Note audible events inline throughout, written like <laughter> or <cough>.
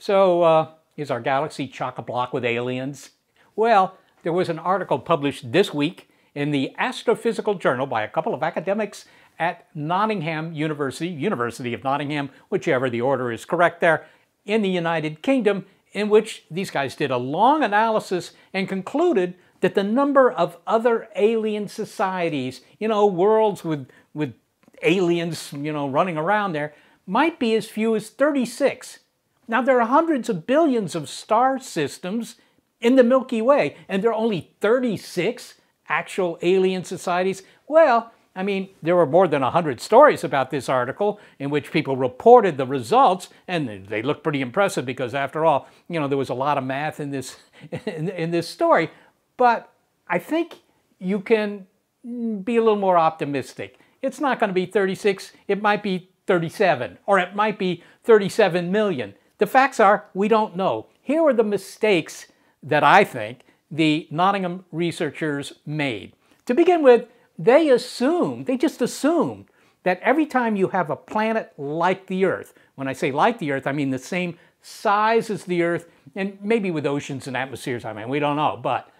So, uh, is our galaxy chock-a-block with aliens? Well, there was an article published this week in the Astrophysical Journal by a couple of academics at Nottingham University, University of Nottingham, whichever the order is correct there, in the United Kingdom, in which these guys did a long analysis and concluded that the number of other alien societies, you know, worlds with, with aliens, you know, running around there, might be as few as 36. Now, there are hundreds of billions of star systems in the Milky Way, and there are only 36 actual alien societies. Well, I mean, there were more than 100 stories about this article in which people reported the results, and they looked pretty impressive because, after all, you know, there was a lot of math in this, <laughs> in, in this story. But I think you can be a little more optimistic. It's not going to be 36, it might be 37, or it might be 37 million. The facts are we don't know. Here are the mistakes that I think the Nottingham researchers made. To begin with, they assumed, they just assumed that every time you have a planet like the Earth, when I say like the Earth, I mean the same size as the Earth, and maybe with oceans and atmospheres, I mean, we don't know, but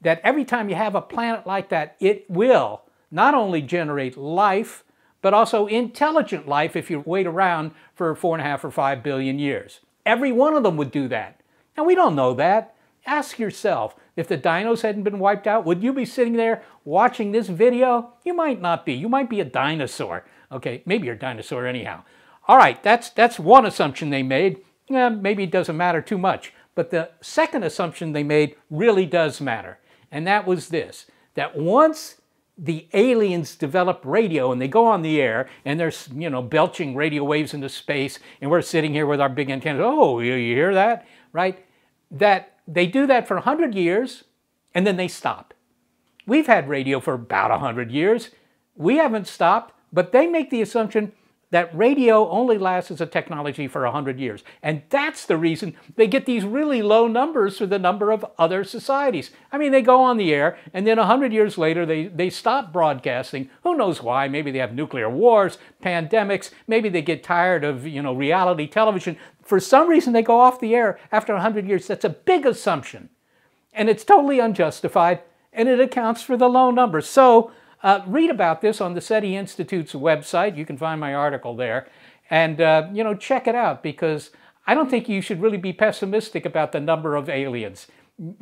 that every time you have a planet like that, it will not only generate life, but also intelligent life if you wait around for four and a half or five billion years. Every one of them would do that. And we don't know that. Ask yourself, if the dinos hadn't been wiped out, would you be sitting there watching this video? You might not be. You might be a dinosaur. Okay, maybe you're a dinosaur anyhow. All right, that's, that's one assumption they made. Yeah, maybe it doesn't matter too much. But the second assumption they made really does matter. And that was this, that once the aliens develop radio and they go on the air and they're you know belching radio waves into space and we're sitting here with our big antennas oh you hear that right that they do that for 100 years and then they stop we've had radio for about 100 years we haven't stopped but they make the assumption that radio only lasts as a technology for 100 years. And that's the reason they get these really low numbers for the number of other societies. I mean, they go on the air, and then 100 years later, they, they stop broadcasting. Who knows why? Maybe they have nuclear wars, pandemics. Maybe they get tired of, you know, reality television. For some reason, they go off the air after 100 years. That's a big assumption. And it's totally unjustified, and it accounts for the low numbers. So uh, read about this on the SETI Institute's website. You can find my article there. And, uh, you know, check it out because I don't think you should really be pessimistic about the number of aliens.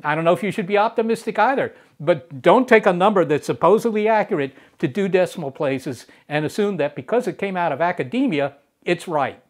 I don't know if you should be optimistic either, but don't take a number that's supposedly accurate to do decimal places and assume that because it came out of academia, it's right.